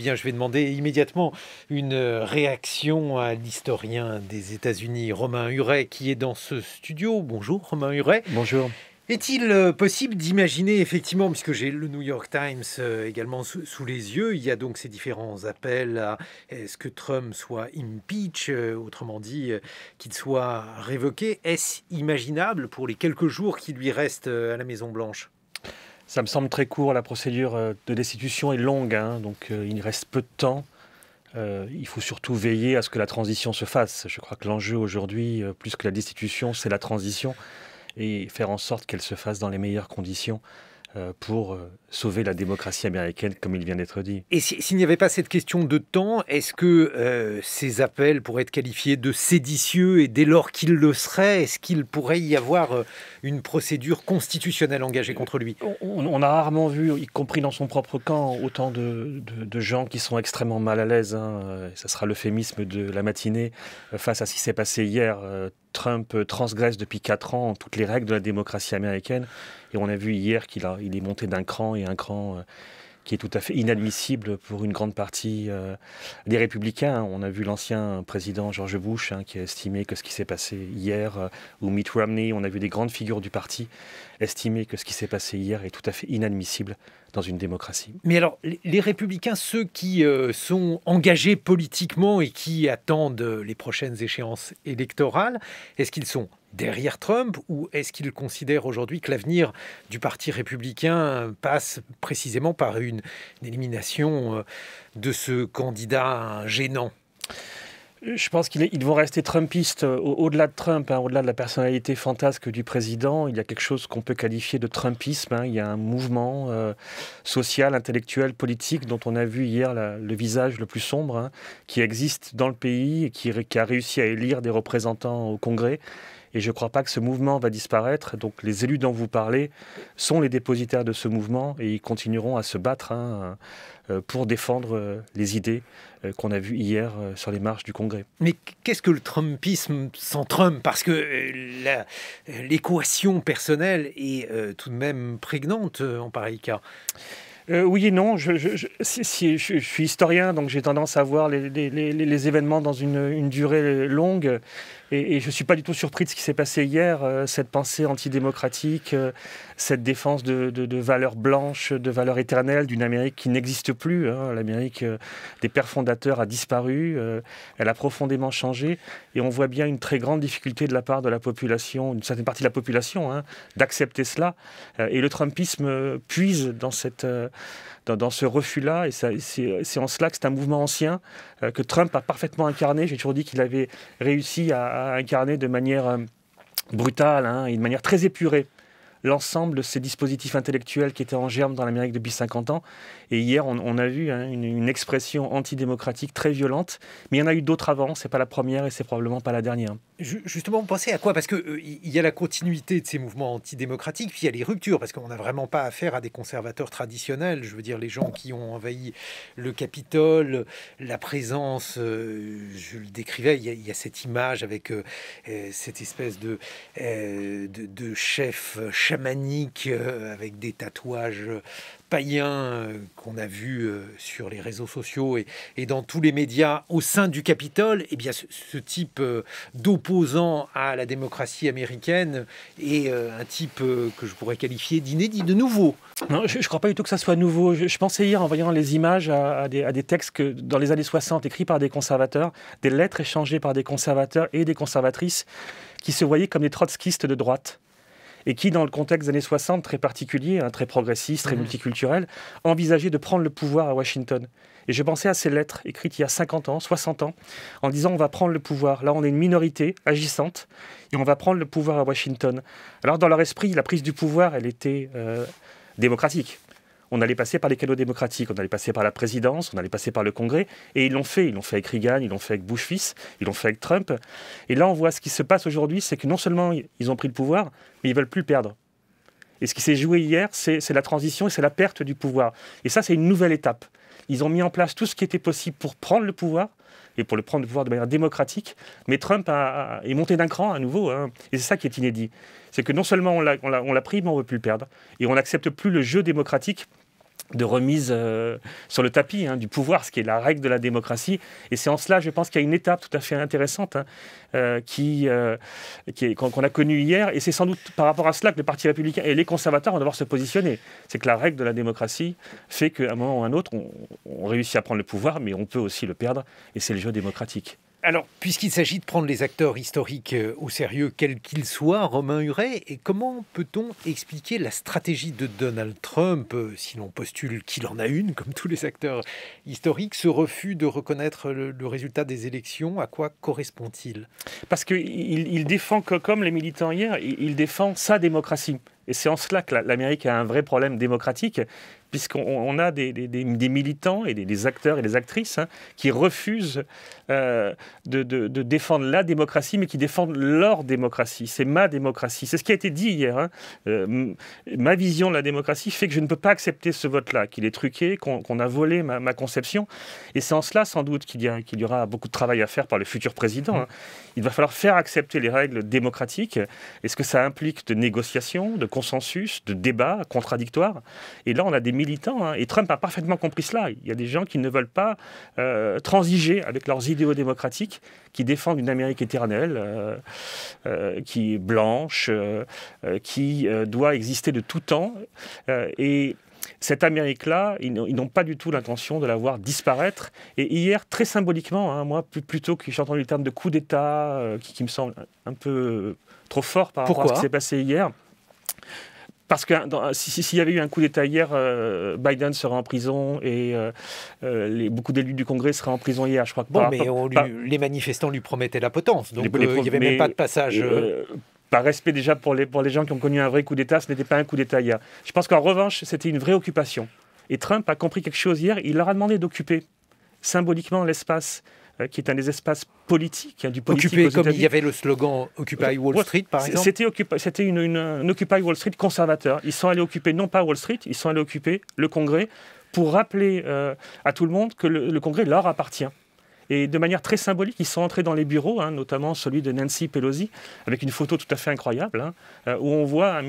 Eh bien, je vais demander immédiatement une euh, réaction à l'historien des États-Unis, Romain Huret, qui est dans ce studio. Bonjour, Romain Huret. Bonjour. Est-il euh, possible d'imaginer effectivement, puisque j'ai le New York Times euh, également sous les yeux, il y a donc ces différents appels à est-ce que Trump soit impeach, autrement dit qu'il soit révoqué, est-ce imaginable pour les quelques jours qui lui restent à la Maison Blanche ça me semble très court. La procédure euh, de destitution est longue, hein, donc euh, il reste peu de temps. Euh, il faut surtout veiller à ce que la transition se fasse. Je crois que l'enjeu aujourd'hui, plus que la destitution, c'est la transition et faire en sorte qu'elle se fasse dans les meilleures conditions pour sauver la démocratie américaine, comme il vient d'être dit. Et s'il n'y avait pas cette question de temps, est-ce que ces appels pourraient être qualifiés de séditieux et dès lors qu'ils le seraient, est-ce qu'il pourrait y avoir une procédure constitutionnelle engagée contre lui. On, a rarement vu, y compris dans son propre camp, autant de, gens qui sont extrêmement mal à l'aise. Ce hein. Ça sera l'euphémisme de la matinée euh, face à ce qui s'est passé hier. Euh, Trump transgresse depuis quatre ans toutes les règles de la démocratie américaine. Et on a vu hier qu'il il est monté d'un cran et un cran. Euh, qui est tout à fait inadmissible pour une grande partie euh, des républicains. On a vu l'ancien président George Bush hein, qui a estimé que ce qui s'est passé hier, euh, ou Mitt Romney, on a vu des grandes figures du parti estimer que ce qui s'est passé hier est tout à fait inadmissible dans une démocratie. Mais alors, les républicains, ceux qui euh, sont engagés politiquement et qui attendent les prochaines échéances électorales, est-ce qu'ils sont derrière Trump ou est-ce qu'il considère aujourd'hui que l'avenir du Parti républicain passe précisément par une, élimination euh, de ce candidat gênant je pense qu'ils vont rester Trumpistes euh, au-delà de Trump, hein, au-delà de la personnalité fantasque du président. Il y a quelque chose qu'on peut qualifier de Trumpisme. Hein. Il y a un mouvement euh, social, intellectuel, politique dont on a vu hier le visage le plus sombre, hein, qui existe dans le pays et qui a réussi à élire des représentants au Congrès et je ne crois pas que ce mouvement va disparaître. Donc les élus dont vous parlez sont les dépositaires de ce mouvement et ils continueront à se battre hein, euh, pour défendre euh, les idées euh, qu'on a vues hier sur les marches du Congrès. Mais qu'est-ce que le Trumpisme sans Trump Parce que l'équation personnelle est tout de même prégnante en pareil cas. oui et non. Je, je, suis historien, donc j'ai tendance à voir les, événements dans une durée longue. Et, je ne suis pas du tout surpris de ce qui s'est passé hier, euh, cette pensée antidémocratique, euh, cette défense de, valeurs blanches, de valeurs éternelles, d'une Amérique qui n'existe plus. Hein. L'Amérique euh, des pères fondateurs a disparu, elle a profondément changé. Et on voit bien une très grande difficulté de la part de la population, une certaine partie de la population, hein, d'accepter cela. et le Trumpisme puise dans, cette, dans, ce refus-là. Et, et c'est en cela que c'est un mouvement ancien que Trump a parfaitement incarné. J'ai toujours dit qu'il avait réussi à incarné de manière euh, brutale hein, et de manière très épurée l'ensemble de ces dispositifs intellectuels qui étaient en germe dans l'Amérique depuis 50 ans. Et hier, on, a vu hein, une, expression antidémocratique très violente, mais il y en a eu d'autres avant, c'est pas la première et c'est probablement pas la dernière. Justement, vous pensez à quoi Parce qu'il euh, il y a la continuité de ces mouvements antidémocratiques, puis il y a les ruptures, parce qu'on n'a vraiment pas affaire à des conservateurs traditionnels. Je veux dire, les gens qui ont envahi le Capitole, la présence, euh, je le décrivais, il y, a, cette image avec euh, cette espèce de, de, chef chamanique avec des tatouages païens euh, qu'on a vu euh, sur les réseaux sociaux et, dans tous les médias au sein du Capitole, et eh bien, ce, type euh, d'opposant à la démocratie américaine est un type que je pourrais qualifier d'inédit, de nouveau. Non, je ne crois pas du tout que ça soit nouveau. Je, pensais hier, en voyant les images, à, des, à, des, textes que, dans les années 60 écrits par des conservateurs, des lettres échangées par des conservateurs et des conservatrices qui se voyaient comme des trotskistes de droite et qui, dans le contexte des années 60 très particulier, hein, très progressiste, très mhm. multiculturel, envisageait de prendre le pouvoir à Washington. Et je pensais à ces lettres écrites il y a 50 ans, 60 ans, en disant on va prendre le pouvoir. Là, on est une minorité agissante et on va prendre le pouvoir à Washington. Alors, dans leur esprit, la prise du pouvoir, elle était euh, démocratique on allait passer par les canaux démocratiques, on allait passer par la présidence, on allait passer par le Congrès, et ils l'ont fait. Ils l'ont fait avec Reagan, ils l'ont fait avec Bush fils, ils l'ont fait avec Trump. Et là, on voit ce qui se passe aujourd'hui, c'est que non seulement ils ont pris le pouvoir, mais ils veulent plus le perdre. Et ce qui s'est joué hier, c'est la transition et c'est la perte du pouvoir. Et ça, c'est une nouvelle étape. Ils ont mis en place tout ce qui était possible pour prendre le pouvoir, et pour le prendre pouvoir de manière démocratique. Mais Trump est monté d'un cran à nouveau, hein. et c'est ça qui est inédit. C'est que non seulement on l'a pris, mais on ne veut plus le perdre, et on n'accepte plus le jeu démocratique de remise euh, sur le tapis hein, du pouvoir, ce qui est la règle de la démocratie. Et c'est en cela, je pense qu'il y a une étape tout à fait intéressante hein, euh, euh, qu'on a connue hier. Et c'est sans doute par rapport à cela que le Parti républicain et les conservateurs vont devoir se positionner. C'est que la règle de la démocratie fait qu'à un moment ou à un autre, on réussit à prendre le pouvoir, mais on peut aussi le perdre. Et c'est le jeu démocratique alors, puisqu'il s'agit de prendre les acteurs historiques euh, au sérieux, quels qu'ils soient, Romain Huret, et comment peut-on expliquer la stratégie de Donald Trump, euh, si l'on postule qu'il en a une, comme tous les acteurs historiques, ce refus de reconnaître le, résultat des élections, à quoi correspond-il Parce qu'il défend, comme les militants hier, il défend sa démocratie. Et c'est en cela que l'Amérique a un vrai problème démocratique, puisqu'on a des, militants et des, acteurs et des actrices hein, qui refusent euh, de, défendre la démocratie, mais qui défendent leur démocratie. C'est ma démocratie. C'est ce qui a été dit hier. Hein. Euh, ma vision de la démocratie fait que je ne peux pas accepter ce vote-là, qu'il est truqué, qu'on a volé ma, conception. Et c'est en cela, sans doute, qu'il y, aura beaucoup de travail à faire par le futur président. Hein. Il va falloir faire accepter les règles démocratiques. Est-ce que ça implique de négociations, de consensus, de débats contradictoires. Et là, on a des militants. Hein, et Trump a parfaitement compris cela. Il y a des gens qui ne veulent pas euh, transiger avec leurs idéaux démocratiques, qui défendent une Amérique éternelle, euh, euh, qui est blanche, qui doit exister de tout temps. et cette Amérique-là, ils n'ont pas du tout l'intention de la voir disparaître. Et hier, très symboliquement, hein, moi, plutôt que j'ai entendu le terme de coup d'État, qui, me semble un peu trop fort par rapport à ce qui s'est passé hier, parce que s'il y avait eu un coup d'État hier, euh, Biden serait en prison et euh, euh, les, beaucoup d'élus du Congrès seraient en prison hier, je crois que bon, mais les manifestants lui promettaient la potence, donc il n'y avait même pas de passage par respect déjà pour les, pour les gens qui ont connu un vrai coup d'État, ce n'était pas un coup d'État hier. Je pense qu'en revanche, c'était une vraie occupation. Et Trump a compris quelque chose hier, il leur a demandé d'occuper symboliquement l'espace. Euh, qui est un des espaces politiques, hein, du politique Occupé, comme il y avait le slogan Occupy Wall Street, par exemple C'était c'était une, Occupy Wall Street conservateur. Ils sont allés occuper, non pas Wall Street, ils sont allés occuper le Congrès pour rappeler euh, à tout le monde que le Congrès leur appartient. Et de manière très symbolique, ils sont entrés dans les bureaux, hein, notamment celui de Nancy Pelosi, avec une photo tout à fait incroyable, hein, euh, où on voit un,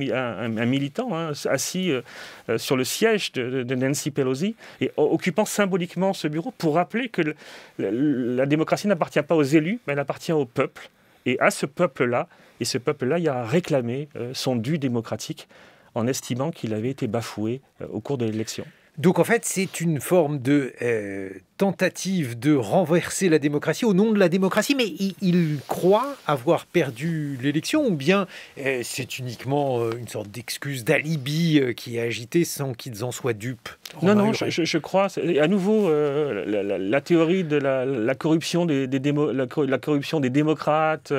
militant hein, assis euh, euh, sur le siège de, Nancy Pelosi et occupant symboliquement ce bureau pour rappeler que la démocratie n'appartient pas aux élus, mais elle appartient au peuple. Et à ce peuple-là, et ce peuple-là, il a réclamé son dû démocratique en estimant qu'il avait été bafoué au cours de l'élection. Donc en fait, c'est une forme de tentative de renverser la démocratie au nom de la démocratie, mais il, croit avoir perdu l'élection ou bien eh, c'est uniquement euh, une sorte d'excuse d'alibi euh, qui est agitée sans qu'ils en soient dupes Non, non, je, crois, à nouveau, euh, la, théorie de la, corruption, des, des la, corruption des démocrates,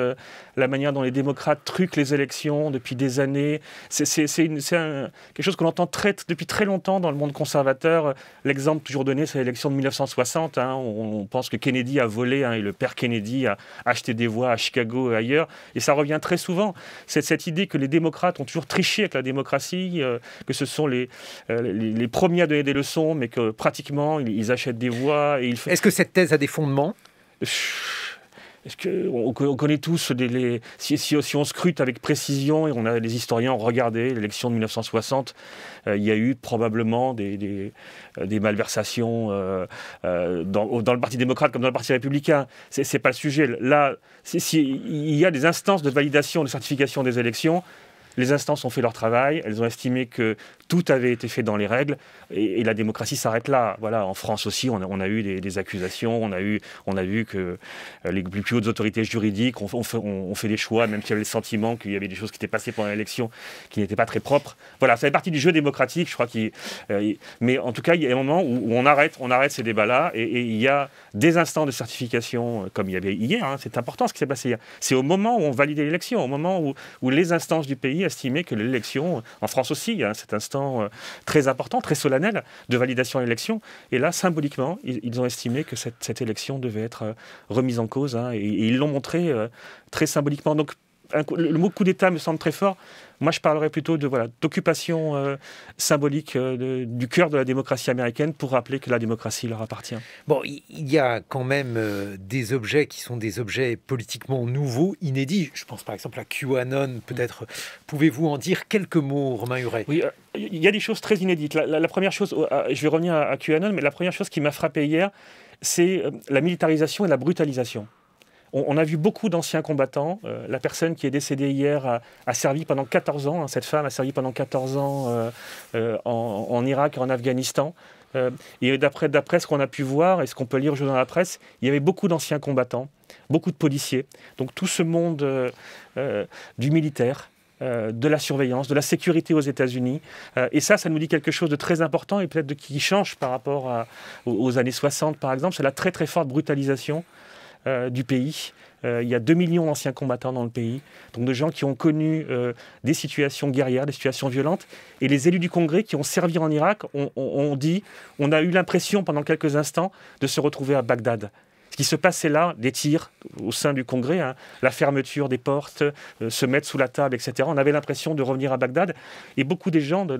la manière dont les démocrates truquent les élections depuis des années, c'est quelque chose qu'on entend très, depuis très longtemps dans le monde conservateur. L'exemple toujours donné, c'est l'élection de 1960 Hein, on, pense que Kennedy a volé hein, et le père Kennedy a acheté des voix à Chicago et ailleurs. Et ça revient très souvent. C'est cette idée que les démocrates ont toujours triché avec la démocratie, euh, que ce sont euh, les, premiers à donner des leçons, mais que pratiquement ils, achètent des voix. Et ils... Est-ce que cette thèse a des fondements ce on, connaît tous si, on scrute avec précision et on a les historiens ont regardé l'élection de 1960, euh, il y a eu probablement des, des, euh, malversations euh, dans, le Parti démocrate comme dans le Parti républicain. C'est, n'est pas le sujet. Là, si, il y a des instances de validation, de certification des élections. Les instances ont fait leur travail, elles ont estimé que tout avait été fait dans les règles et, la démocratie s'arrête là. Voilà, en France aussi, on a, eu des, accusations, on a eu, on a vu que euh, les plus hautes autorités juridiques ont, fait, des choix, même s'il y avait le sentiment qu'il y avait des choses qui étaient passées pendant l'élection qui n'étaient pas très propres. Voilà, ça fait partie du jeu démocratique, je crois. qu'il. Euh, mais en tout cas, il y a un moment où, on, arrête, on arrête ces débats-là et, il y a des instants de certification euh, comme il y avait hier. Hein, c'est important ce qui s'est passé hier. C'est au moment où on validait l'élection, au moment où, les instances du pays estimaient que l'élection, en France aussi, hein, cet instant euh, très important, très solennel de validation à l'élection. Et là, symboliquement, ils, ont estimé que cette, élection devait être euh, remise en cause. Hein, et, ils l'ont montré euh, très symboliquement. Donc le mot coup d'État me semble très fort. Moi, je parlerais plutôt de voilà d'occupation euh, symbolique euh, du cœur de la démocratie américaine pour rappeler que la démocratie leur appartient. Bon, il y a quand même euh, des objets qui sont des objets politiquement nouveaux, inédits. Je pense par exemple à QAnon. Peut-être pouvez-vous en dire quelques mots, Romain Huret Oui, il y a des choses très inédites. La, première chose, je vais revenir à QAnon, mais la première chose qui m'a frappé hier, c'est la militarisation et la brutalisation. On, a vu beaucoup d'anciens combattants. Euh, la personne qui est décédée hier a, servi pendant 14 ans, hein, cette femme a servi pendant 14 ans euh, euh, en, Irak et en Afghanistan. et d'après ce qu'on a pu voir et ce qu'on peut lire aujourd'hui dans la presse, il y avait beaucoup d'anciens combattants, beaucoup de policiers. Donc tout ce monde du militaire, de la surveillance, de la sécurité aux États-Unis. et ça, ça nous dit quelque chose de très important et peut-être de qui change par rapport aux années 60, par exemple. C'est la très très forte brutalisation euh, du pays. Euh, il y a 2 millions d'anciens combattants dans le pays, donc de gens qui ont connu euh, des situations guerrières, des situations violentes. Et les élus du Congrès qui ont servi en Irak ont dit, on a eu l'impression pendant quelques instants de se retrouver à Bagdad ce qui se passait là, des tirs au sein du Congrès, hein. la fermeture des portes, euh, se mettre sous la table, etc. On avait l'impression de revenir à Bagdad. Et beaucoup des gens de,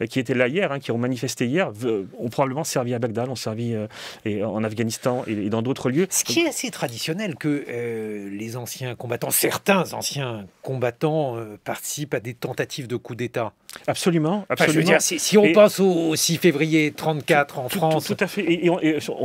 euh, qui étaient là hier, hein, qui ont manifesté hier, euh, ont probablement servi à Bagdad, ont servi et en Afghanistan et, dans d'autres lieux. Ce qui est assez traditionnel que les anciens combattants, certains anciens combattants, participent à des tentatives de coup d'État. Absolument, absolument. si, on pense au, 6 février 34 en France. Tout, à fait. Et,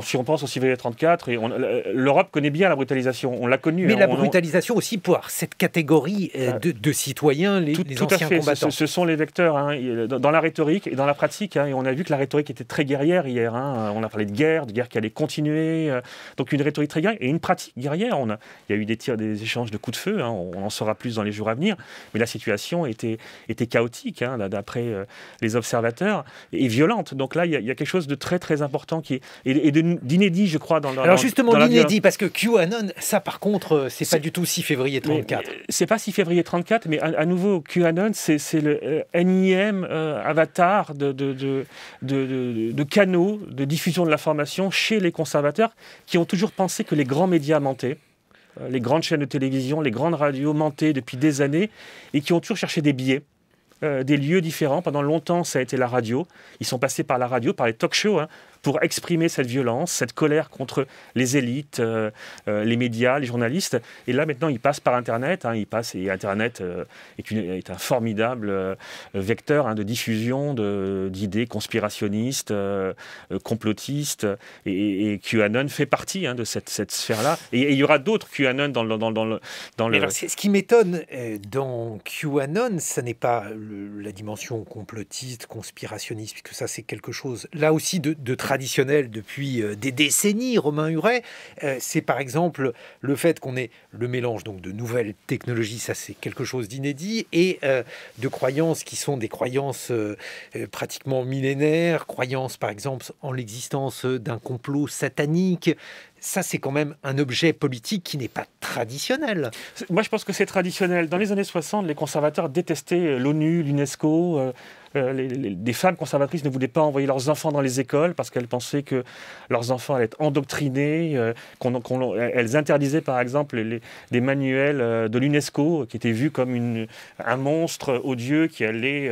si on pense au 6 février 34, L'Europe connaît bien la brutalisation, on l'a connue. Mais hein, la brutalisation aussi pour cette catégorie euh, de, citoyens, les, tout, tout à fait. Ce, sont les vecteurs hein, dans la rhétorique et dans la pratique. Hein, et on a vu que la rhétorique était très guerrière hier. On a parlé de guerre, de guerre qui allait continuer. Euh, donc une rhétorique très guerrière et une pratique guerrière. On il y a eu des tirs, des échanges de coups de feu. On, en saura plus dans les jours à venir. Mais la situation était, était chaotique, d'après euh, les observateurs, et violente. Donc là, il y, a, quelque chose de très très important qui est, et, d'inédit, je crois, dans, dans alors justement, l'inédit, parce que QAnon, ça par contre, euh, c'est pas du tout 6 février 34. Euh, c'est pas 6 février 34, mais à, nouveau, QAnon, c'est le euh, énième avatar de, de, de, de, canaux de diffusion de l'information chez les conservateurs qui ont toujours pensé que les grands médias mentaient les grandes chaînes de télévision, les grandes radios mentaient depuis des années et qui ont toujours cherché des billets, des lieux différents. Pendant longtemps, ça a été la radio. Ils sont passés par la radio, par les talk shows. Hein pour exprimer cette violence, cette colère contre les élites, euh, euh, les médias, les journalistes. Et là, maintenant, ils passent par Internet. Hein. et Internet euh, est, un formidable vecteur hein, de diffusion d'idées conspirationnistes, complotistes. Et, QAnon fait partie hein, de cette, sphère-là. Et, il y aura d'autres QAnon dans, dans, le. ce qui m'étonne dans QAnon, ce n'est pas la dimension complotiste, conspirationniste, puisque ça, c'est quelque chose, là aussi, de, de très traditionnel depuis euh, des décennies, Romain Huret. Euh, c'est par exemple le fait qu'on ait le mélange donc de nouvelles technologies, ça c'est quelque chose d'inédit, et euh, de croyances qui sont des croyances pratiquement millénaires, croyances par exemple en l'existence d'un complot satanique, ça, c'est quand même un objet politique qui n'est pas traditionnel. Moi, je pense que c'est traditionnel. Dans les années 60, les conservateurs détestaient l'ONU, l'UNESCO. Euh, les, des femmes conservatrices ne voulaient pas envoyer leurs enfants dans les écoles parce qu'elles pensaient que leurs enfants allaient être endoctrinés. Euh, qu'elles interdisaient par exemple les, des manuels euh, de l'UNESCO qui étaient vus comme un monstre odieux qui allait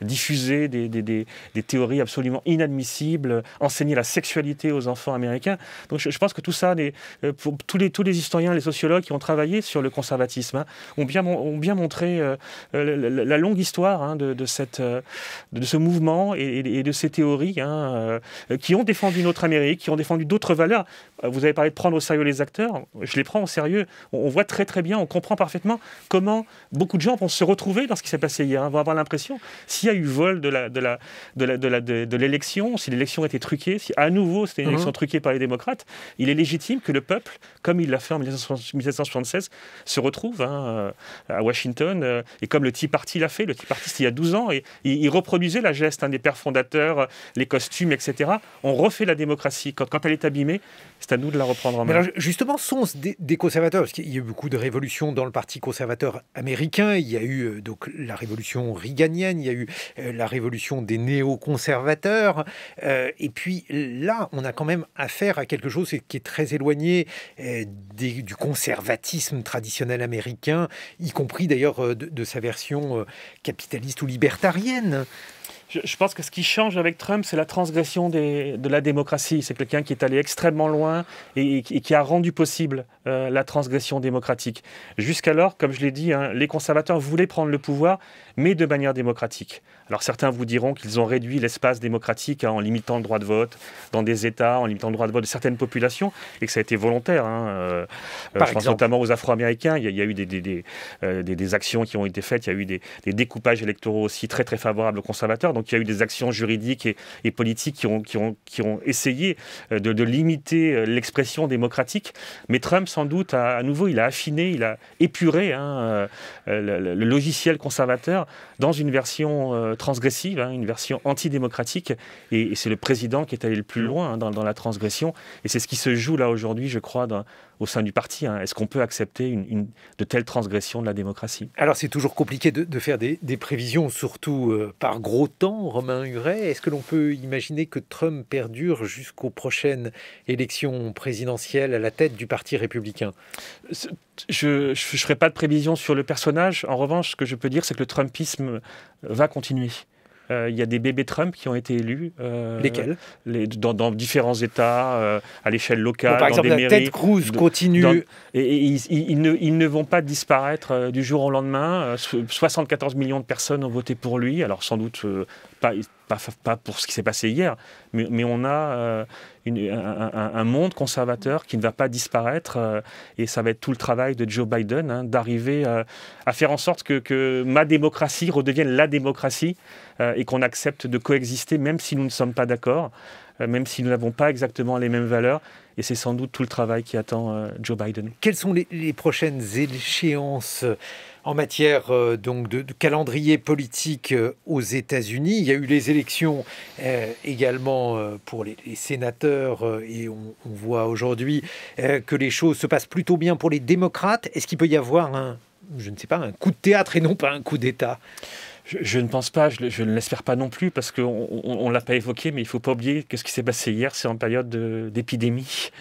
diffuser des, théories absolument inadmissibles, enseigner la sexualité aux enfants américains. Donc je, pense que tout ça, pour tous les, tous les historiens, les sociologues qui ont travaillé sur le conservatisme hein, ont, bien, montré la, longue histoire hein, de, cette, de ce mouvement et, de ces théories hein, euh, qui ont défendu notre Amérique, qui ont défendu d'autres valeurs. Euh, vous avez parlé de prendre au sérieux les acteurs. Je les prends au sérieux. On, voit très très bien, on comprend parfaitement comment beaucoup de gens vont se retrouver dans ce qui s'est passé hier. Hein, vont avoir l'impression s'il y a eu vol de la de la de la, de, l'élection, si l'élection était truquée, si à nouveau c'était une mmh. élection truquée par les démocrates, il est légitime que le peuple, comme il l'a fait en 1776, se retrouve hein, euh, à Washington et comme le Tea Party l'a fait. Le Tea Party c'était il y a 12 ans et il, reproduisait la geste hein, des pères fondateurs, euh, les costumes, etc. On refait la démocratie. Quand, elle est abîmée, c'est à nous de la reprendre en main. Alors, justement, sont des, des, conservateurs, parce qu'il y a eu beaucoup de révolutions dans le Parti conservateur américain. Il y a eu euh, donc la révolution riganienne, il y a eu euh, la révolution des néo-conservateurs, et puis là, on a quand même affaire à quelque chose qui est très éloigné du conservatisme traditionnel américain, y compris d'ailleurs de, sa version capitaliste ou libertarienne. Je, pense que ce qui change avec Trump, c'est la transgression de la démocratie. C'est quelqu'un qui est allé extrêmement loin et, qui a rendu possible euh, la transgression démocratique. Jusqu'alors, comme je l'ai dit, hein, les conservateurs voulaient prendre le pouvoir, mais de manière démocratique. Alors certains vous diront qu'ils ont réduit l'espace démocratique hein, en limitant le droit de vote dans des États, en limitant le droit de vote de certaines populations, et que ça a été volontaire. Hein. Euh, euh, Par je notamment aux Afro-Américains. Il, y a eu euh, des, actions qui ont été faites. Il y a eu des, découpages électoraux aussi très très favorables aux conservateurs. Donc il y a eu des actions juridiques et, politiques qui ont, essayé de, limiter l'expression démocratique. Mais Trump, sans doute, à nouveau, il a affiné, il a épuré hein, le, logiciel conservateur dans une version transgressive, hein, une version antidémocratique. Et, c'est le président qui est allé le plus mm. loin hein, dans, dans, la transgression. Et c'est ce qui se joue là aujourd'hui, je crois, dans, au sein du parti. Hein. Est-ce qu'on peut accepter une, de telles transgressions de la démocratie Alors c'est toujours compliqué de, faire des, prévisions, surtout euh, par gros temps, Romain Huret. Est-ce que l'on peut imaginer que Trump perdure jusqu'aux prochaines élections présidentielles à la tête du Parti républicain je ne ferai pas de prévision sur le personnage. En revanche, ce que je peux dire, c'est que le Trumpisme va continuer. Euh, il y a des bébés Trump qui ont été élus. Euh, Lesquels les, dans, différents États, euh, à l'échelle locale, par exemple, dans des mairies. Ted Cruz continue. et, et ils, ne, ils, ne, vont pas disparaître du jour au lendemain. 74 millions de personnes ont voté pour lui. Alors sans doute pas, pour ce qui s'est passé hier, mais, on a euh, un, monde conservateur qui ne va pas disparaître, euh, et ça va être tout le travail de Joe Biden hein, d'arriver euh, à faire en sorte que, ma démocratie redevienne la démocratie et qu'on accepte de coexister même si nous ne sommes pas d'accord, même si nous n'avons pas exactement les mêmes valeurs. Et c'est sans doute tout le travail qui attend Joe Biden. Quelles sont les prochaines échéances en matière euh, donc de, calendrier politique euh, aux États-Unis, il y a eu les élections euh, également pour les, sénateurs et on, voit aujourd'hui que les choses se passent plutôt bien pour les démocrates. Est-ce qu'il peut y avoir un, je ne sais pas, un coup de théâtre et non pas un coup d'État je, ne pense pas, je, je ne l'espère pas non plus, parce qu'on ne l'a pas évoqué, mais il ne faut pas oublier que ce qui s'est passé hier, c'est en période d'épidémie.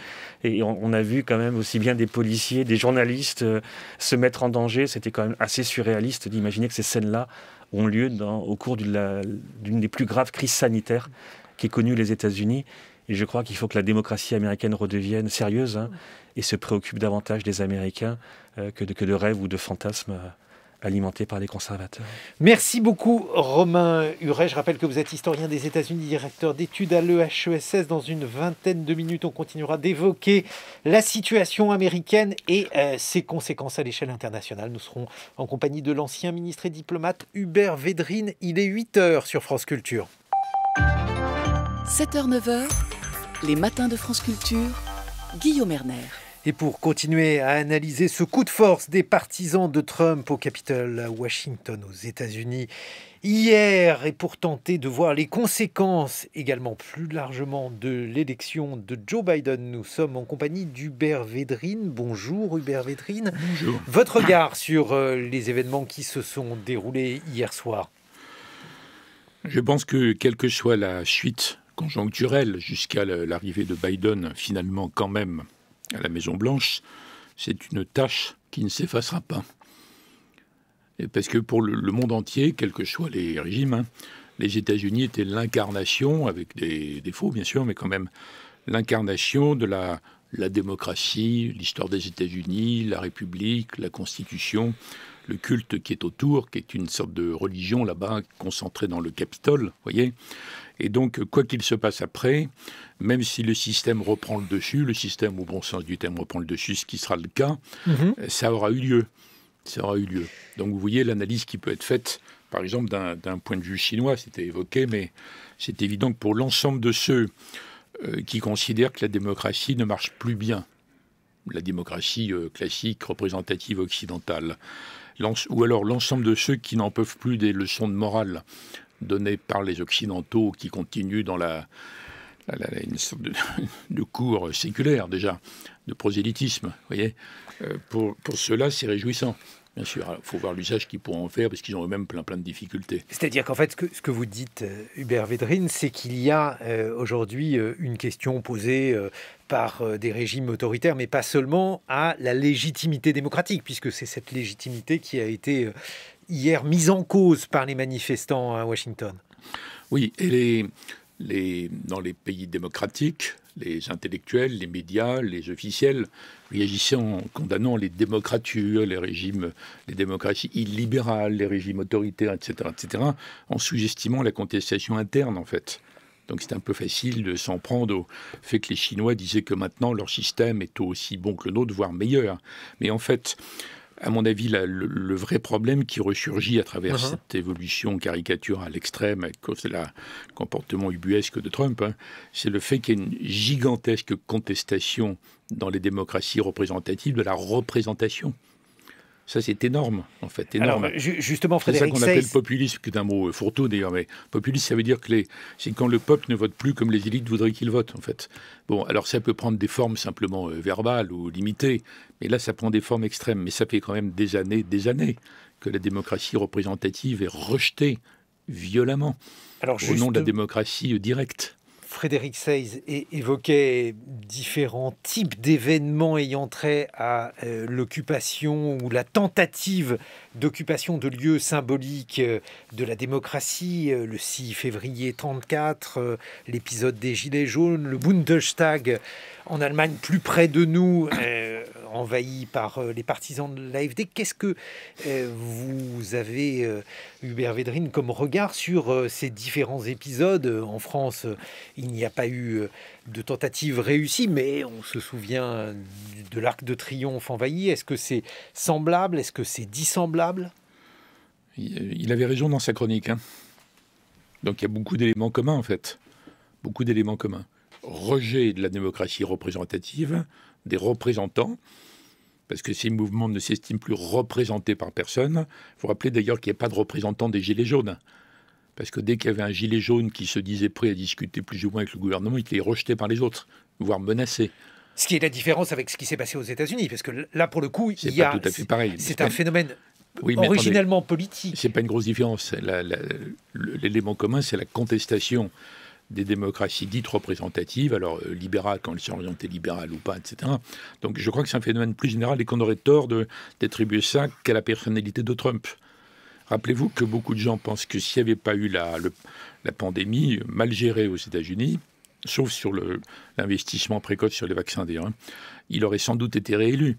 Et on, a vu quand même aussi bien des policiers, des journalistes euh, se mettre en danger. C'était quand même assez surréaliste d'imaginer que ces scènes-là ont lieu au cours d'une des plus graves crises sanitaires qu'aient connues les États-Unis. Et je crois qu'il faut que la démocratie américaine redevienne sérieuse hein, et se préoccupe davantage des Américains euh, que de rêves ou de fantasmes. Euh, alimenté par les conservateurs. Merci beaucoup Romain Huret. Je rappelle que vous êtes historien des États-Unis, directeur d'études à l'EHESS. Dans une vingtaine de minutes, on continuera d'évoquer la situation américaine et euh, ses conséquences à l'échelle internationale. Nous serons en compagnie de l'ancien ministre et diplomate Hubert Védrine. Il est 8h sur France Culture. 7h-9h, les matins de France Culture, Guillaume Erner. Et pour continuer à analyser ce coup de force des partisans de Trump au Capitole à Washington aux États-Unis hier et pour tenter de voir les conséquences également plus largement de l'élection de Joe Biden, nous sommes en compagnie d'Hubert Védrine. Bonjour Hubert Védrine. Bonjour. Votre regard sur euh, les événements qui se sont déroulés hier soir Je pense que quelle que soit la suite conjoncturelle jusqu'à l'arrivée de Biden, finalement quand même à la Maison-Blanche, c'est une tâche qui ne s'effacera pas. Et parce que pour le, monde entier, quels que soient les régimes, hein, les États-Unis étaient l'incarnation, avec des défauts bien sûr, mais quand même l'incarnation de la, la démocratie, l'histoire des États-Unis, la République, la Constitution, le culte qui est autour, qui est une sorte de religion là-bas concentrée dans le Capitole, voyez. Et donc, quoi qu'il se passe après, même si le système reprend le dessus, le système au bon sens du terme reprend le dessus, ce qui sera le cas, mhm. euh, ça aura eu lieu. Ça aura eu lieu. Donc, vous voyez l'analyse qui peut être faite, par exemple, d'un point de vue chinois, c'était évoqué, mais c'est évident que pour l'ensemble de ceux euh, qui considèrent que la démocratie ne marche plus bien, la démocratie euh, classique représentative occidentale, ou alors l'ensemble de ceux qui n'en peuvent plus des leçons de morale donnée par les Occidentaux qui continuent dans la, une sorte de, cours séculaire déjà, de prosélytisme. voyez euh, pour, pour cela, c'est réjouissant. Bien sûr, il faut voir l'usage qu'ils pourront en faire parce qu'ils ont eux-mêmes plein plein de difficultés. C'est-à-dire qu'en fait, ce que, ce que, vous dites, euh, Hubert Védrine, c'est qu'il y a euh, aujourd'hui une question posée par des régimes autoritaires, mais pas seulement à la légitimité démocratique, puisque c'est cette légitimité qui a été hier mise en cause par les manifestants à Washington. Oui, et les, les, dans les pays démocratiques, les intellectuels, les médias, les officiels réagissaient en condamnant les démocratures, les régimes, les démocraties illibérales, les régimes autoritaires, etc., etc., en sous-estimant la contestation interne, en fait. Donc c'est un peu facile de s'en prendre au fait que les Chinois disaient que maintenant leur système est aussi bon que le nôtre, voire meilleur. Mais en fait, à mon avis, le, vrai problème qui ressurgit à travers uh-huh. cette évolution caricaturale extrême, c'est la comportement ubuesque de Trump, hein, c'est le fait qu'il y ait une gigantesque contestation dans les démocraties représentatives de la représentation. Ça, c'est énorme, en fait, énorme. justement, C'est ça qu'on appelle populisme, qui est un mot euh, fourre-tout d'ailleurs, mais populisme, ça veut dire que les... c'est quand le peuple ne vote plus comme les élites voudraient qu'il vote, en fait. Bon, alors ça peut prendre des formes simplement euh, verbales ou limitées, mais là, ça prend des formes extrêmes. Mais ça fait quand même des années, des années que la démocratie représentative est rejetée violemment au nom de la démocratie euh, directe. Frédéric Seyz évoquait différents types d'événements ayant trait à euh, l'occupation ou la tentative d'occupation de lieux symboliques euh, de la démocratie, euh, le 6 février 34, euh, l'épisode des Gilets jaunes, le Bundestag en Allemagne plus près de nous, envahi par les partisans de l'AFD. Qu'est-ce que vous avez, Hubert Védrine, comme regard sur ces différents épisodes En France, il n'y a pas eu de tentatives réussies, mais on se souvient euh, de l'Arc de Triomphe envahi. Est-ce que c'est semblable Est-ce que c'est dissemblable Il euh, avait raison dans sa chronique. Hein. Donc il y a beaucoup d'éléments communs en fait. Beaucoup d'éléments communs. Rejet de la démocratie représentative, des représentants, parce que ces mouvements ne s'estiment plus représentés par personne. Il faut rappeler d'ailleurs qu'il n'y a pas de représentants des Gilets jaunes. Parce que dès qu'il y avait un gilet jaune qui se disait prêt à discuter plus ou moins avec le gouvernement, il était rejeté par les autres, voire menacé. Ce qui est la différence avec ce qui s'est passé aux États-Unis, parce que là, pour le coup, il y a. C'est un phénomène oui, mais originellement politique. C'est pas une grosse différence. L'élément commun, c'est la contestation des démocraties dites représentatives, alors euh, libérales quand elles sont orientées libérales ou pas, etc. Donc je crois que c'est un phénomène plus général et qu'on aurait tort d'attribuer ça qu'à la personnalité de Trump. Rappelez-vous que beaucoup de gens pensent que s'il n'y avait pas eu la, la pandémie mal gérée aux États-Unis, sauf sur l'investissement précoce sur les vaccins d'ailleurs, il aurait sans doute été réélu.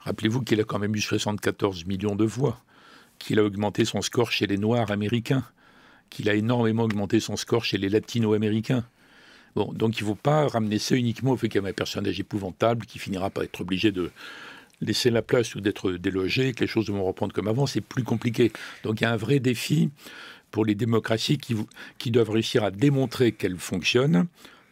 Rappelez-vous qu'il a quand même eu 74 millions de voix, qu'il a augmenté son score chez les Noirs américains, qu'il a énormément augmenté son score chez les Latino-américains. Bon, donc il ne faut pas ramener ça uniquement au fait qu'il y a un personnage épouvantable qui finira par être obligé de, laisser la place ou d'être délogé, que les choses vont reprendre comme avant, c'est plus compliqué. Donc il y a un vrai défi pour les démocraties qui, qui doivent réussir à démontrer qu'elles fonctionnent,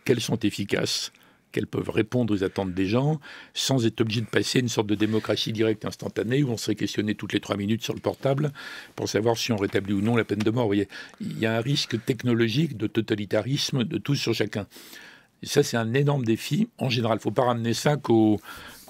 qu'elles sont efficaces, qu'elles peuvent répondre aux attentes des gens sans être obligées de passer une sorte de démocratie directe instantanée où on serait questionné toutes les trois minutes sur le portable pour savoir si on rétablit ou non la peine de mort. il y a un risque technologique de totalitarisme de tous sur chacun. ça, c'est un énorme défi. En général, il ne faut pas ramener ça qu'au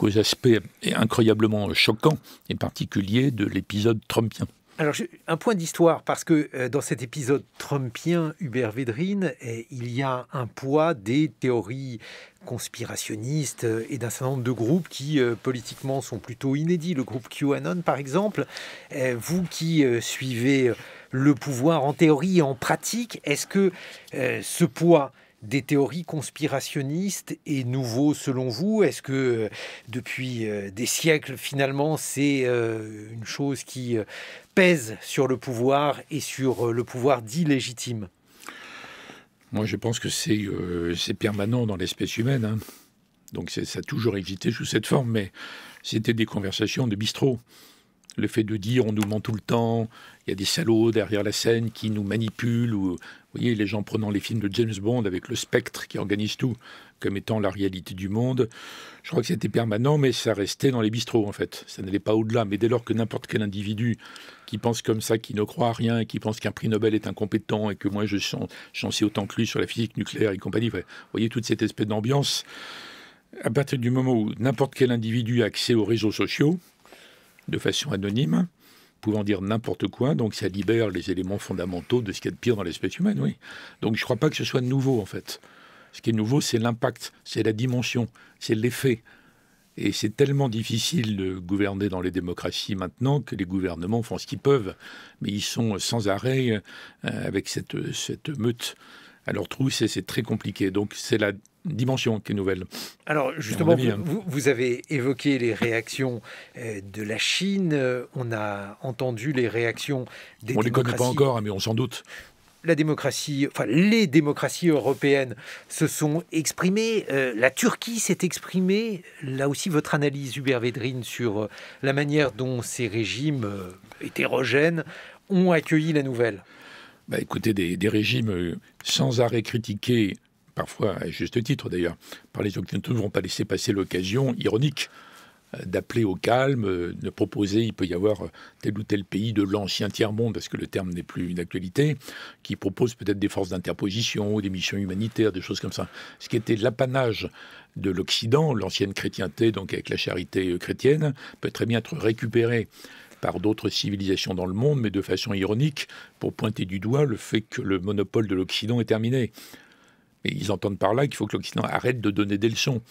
aux aspects incroyablement choquants et particuliers de l'épisode trumpien. Alors, un point d'histoire, parce que euh, dans cet épisode trumpien, Hubert Védrine, euh, il y a un poids des théories conspirationnistes euh, et d'un certain nombre de groupes qui, politiquement, sont plutôt inédits. Le groupe QAnon, par exemple. vous qui suivez le pouvoir en théorie et en pratique, est-ce que ce poids des théories conspirationnistes et nouveaux selon vous Est-ce que euh, depuis euh, des siècles, finalement, c'est euh, une chose qui pèse sur le pouvoir et sur le pouvoir dit légitime Moi, je pense que c'est c'est permanent dans l'espèce humaine. Hein. Donc ça a toujours existé sous cette forme, mais c'était des conversations de bistrot. Le fait de dire on nous ment tout le temps, il y a des salauds derrière la scène qui nous manipulent, ou voyez les gens prenant les films de James Bond avec le spectre qui organise tout comme étant la réalité du monde. Je crois que c'était permanent, mais ça restait dans les bistrots en fait. Ça n'allait pas au-delà. Mais dès lors que n'importe quel individu qui pense comme ça, qui ne croit à rien, qui pense qu'un prix Nobel est incompétent et que moi je sais autant que lui sur la physique nucléaire et compagnie, vous voyez toute cette espèce d'ambiance. À partir du moment où n'importe quel individu a accès aux réseaux sociaux, de façon anonyme, pouvant dire n'importe quoi. Donc ça libère les éléments fondamentaux de ce qu'il y a de pire dans l'espèce humaine, oui. Donc je ne crois pas que ce soit nouveau, en fait. Ce qui est nouveau, c'est l'impact, c'est la dimension, c'est l'effet. Et c'est tellement difficile de gouverner dans les démocraties maintenant que les gouvernements font ce qu'ils peuvent, mais ils sont sans arrêt euh, avec cette, cette meute à leur trousse c'est très compliqué. Donc c'est la dimension qui est nouvelle. Alors justement, hein. vous, avez évoqué les réactions euh, de la Chine, euh, on a entendu les réactions des... On ne les connaît pas encore, hein, mais on s'en doute la démocratie, enfin les démocraties européennes se sont exprimées, euh, la Turquie s'est exprimée. Là aussi, votre analyse, Hubert Védrine, sur la manière dont ces régimes hétérogènes ont accueilli la nouvelle. Bah, écoutez, des, régimes sans arrêt critiqués parfois à juste titre d'ailleurs, par les occidentaux, ne vont pas laisser passer l'occasion ironique euh, d'appeler au calme, euh, de proposer, il peut y avoir euh, tel ou tel pays de l'ancien tiers-monde, parce que le terme n'est plus une actualité, qui propose peut-être des forces d'interposition, des missions humanitaires, des choses comme ça. Ce qui était l'apanage de l'Occident, l'ancienne chrétienté, donc avec la charité chrétienne, peut très bien être récupéré par d'autres civilisations dans le monde, mais de façon ironique, pour pointer du doigt le fait que le monopole de l'Occident est terminé ils entendent par là qu'il faut que l'Occident arrête de donner des leçons,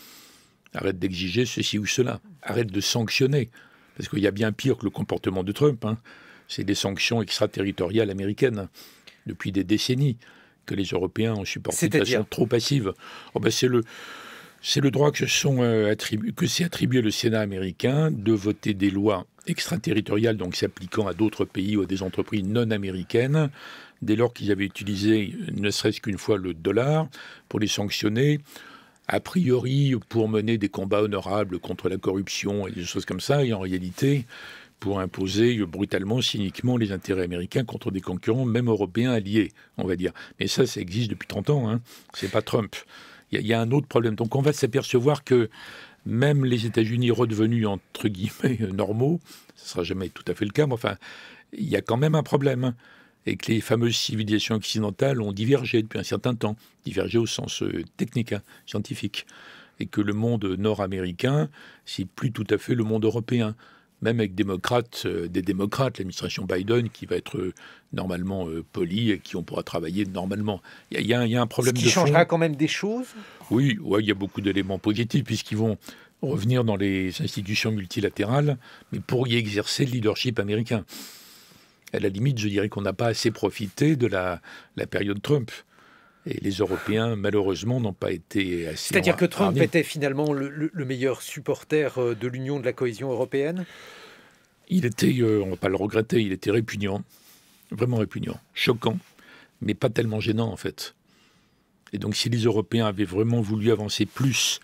arrête d'exiger ceci ou cela, arrête de sanctionner. Parce qu'il y a bien pire que le comportement de Trump. Hein. C'est des sanctions extraterritoriales américaines hein, depuis des décennies que les Européens ont supporté de façon trop passive. Oh ben, c'est le droit que euh, que s'est attribué le Sénat américain de voter des lois extraterritoriales, donc s'appliquant à d'autres pays ou à des entreprises non américaines, dès lors qu'ils avaient utilisé ne serait-ce qu'une fois le dollar pour les sanctionner, a priori pour mener des combats honorables contre la corruption et des choses comme ça, et en réalité pour imposer brutalement, cyniquement les intérêts américains contre des concurrents, même européens alliés, on va dire. Mais ça, ça existe depuis 30 ans, hein. c'est pas Trump. Il y, y, a un autre problème. Donc on va s'apercevoir que même les États-Unis redevenus entre guillemets normaux, ce sera jamais tout à fait le cas, mais enfin, il y a quand même un problème. Hein et que les fameuses civilisations occidentales ont divergé depuis un certain temps, divergé au sens euh, technique, hein, scientifique, et que le monde nord-américain, c'est plus tout à fait le monde européen même avec démocrates, euh, des démocrates, l'administration Biden qui va être euh, normalement poli polie et qui on pourra travailler normalement. Il y, a un problème. Ce qui changera quand même des choses. Oui, il y a beaucoup d'éléments positifs puisqu'ils vont revenir dans les institutions multilatérales, mais pour y exercer le leadership américain à la limite, je dirais qu'on n'a pas assez profité de la, période Trump. Et les Européens, malheureusement, n'ont pas été assez. C'est-à-dire que Trump était finalement le, meilleur supporter euh, de l'Union de la cohésion européenne Il était, euh, on ne va pas le regretter, il était répugnant, vraiment répugnant, choquant, mais pas tellement gênant en fait. Et donc, si les Européens avaient vraiment voulu avancer plus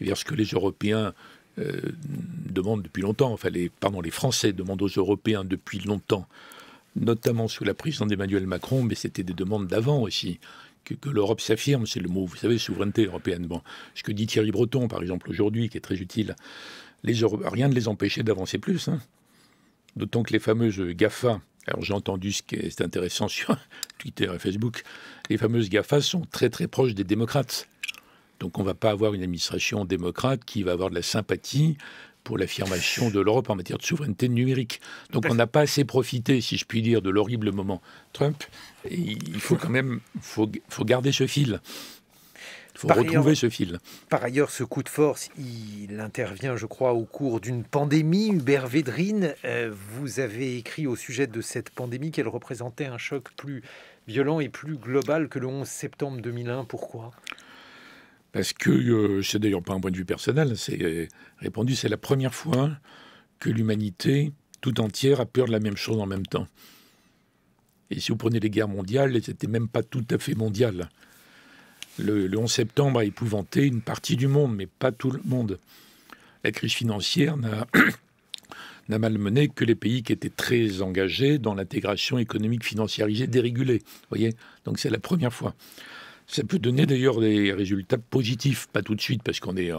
vers ce que les Européens euh, demandent depuis longtemps, enfin, les, pardon, les Français demandent aux Européens depuis longtemps, notamment sous la prise d'Emmanuel Macron, mais c'était des demandes d'avant aussi que, l'Europe s'affirme, c'est le mot, vous savez, souveraineté européenne. ce que dit Thierry Breton, par exemple, aujourd'hui, qui est très utile, les rien ne les empêchait d'avancer plus. Hein. D'autant que les fameuses GAFA, alors j'ai entendu ce qui est intéressant sur Twitter et Facebook, les fameuses GAFA sont très très proches des démocrates. Donc on ne va pas avoir une administration démocrate qui va avoir de la sympathie pour l'affirmation de l'Europe en matière de souveraineté numérique. Donc on n'a pas assez profité, si je puis dire, de l'horrible moment Trump. il faut quand même faut, faut garder ce fil. Il faut retrouver ce fil. Par ailleurs, ce coup de force, il intervient, je crois, au cours d'une pandémie. Hubert Védrine, euh, vous avez écrit au sujet de cette pandémie qu'elle représentait un choc plus violent et plus global que le 11 septembre 2001. Pourquoi parce que euh, c'est d'ailleurs pas un point de vue personnel, c'est répondu, c'est la première fois que l'humanité tout entière a peur de la même chose en même temps. Et si vous prenez les guerres mondiales, elles n'étaient même pas tout à fait mondiales. Le, 11 septembre a épouvanté une partie du monde, mais pas tout le monde. La crise financière n'a malmené que les pays qui étaient très engagés dans l'intégration économique financiarisée dérégulée. Vous voyez, donc c'est la première fois. Ça peut donner d'ailleurs des résultats positifs, pas tout de suite, parce qu'on est euh,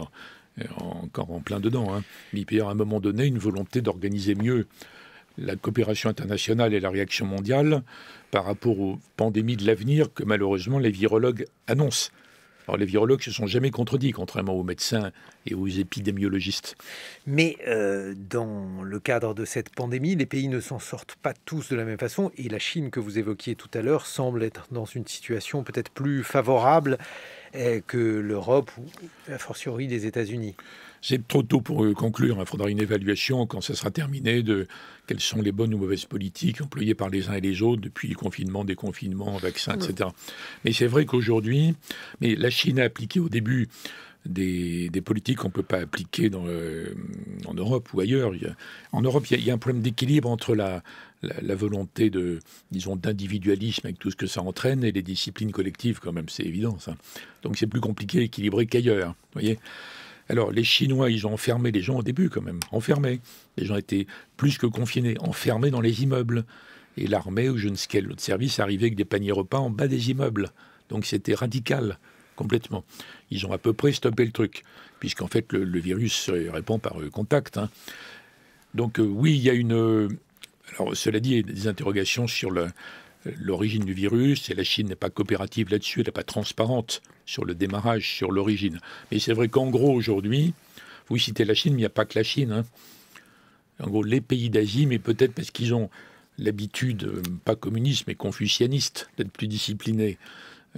encore en plein dedans. Hein. Mais il peut y avoir à un moment donné une volonté d'organiser mieux la coopération internationale et la réaction mondiale par rapport aux pandémies de l'avenir que malheureusement les virologues annoncent. Alors les virologues se sont jamais contredits, contrairement aux médecins et aux épidémiologistes. Mais euh, dans le cadre de cette pandémie, les pays ne s'en sortent pas tous de la même façon, et la Chine que vous évoquiez tout à l'heure semble être dans une situation peut-être plus favorable que l'Europe ou, a fortiori, des États-Unis. C'est trop tôt pour euh, conclure. Il faudra une évaluation quand ça sera terminé de quelles sont les bonnes ou mauvaises politiques employées par les uns et les autres depuis le confinement, déconfinement, vaccin, etc. Mais c'est vrai qu'aujourd'hui, mais la Chine a appliqué au début des, des, politiques qu'on ne peut pas appliquer dans euh, en Europe ou ailleurs. en Europe, il y a un problème d'équilibre entre la, la, volonté de, disons, d'individualisme avec tout ce que ça entraîne et les disciplines collectives quand même, c'est évident Donc c'est plus compliqué à équilibrer qu'ailleurs, voyez. Alors les Chinois, ils ont enfermé les gens au début quand même, enfermés. Les gens étaient plus que confinés, enfermés dans les immeubles. Et l'armée ou je ne sais quel autre service arrivait avec des paniers repas en bas des immeubles. Donc c'était radical complètement. Ils ont à peu près stoppé le truc, puisqu'en fait, le, virus répond par euh, contact. Hein. Donc euh, oui, il y a une, euh, alors, cela dit, il y a des interrogations sur l'origine du virus, et la Chine n'est pas coopérative là-dessus, elle n'est pas transparente sur le démarrage, sur l'origine. Mais c'est vrai qu'en gros, aujourd'hui, vous citez la Chine, mais il n'y a pas que la Chine. Hein. En gros, les pays d'Asie, mais peut-être parce qu'ils ont l'habitude, euh, pas communiste, mais confucianiste, d'être plus disciplinés.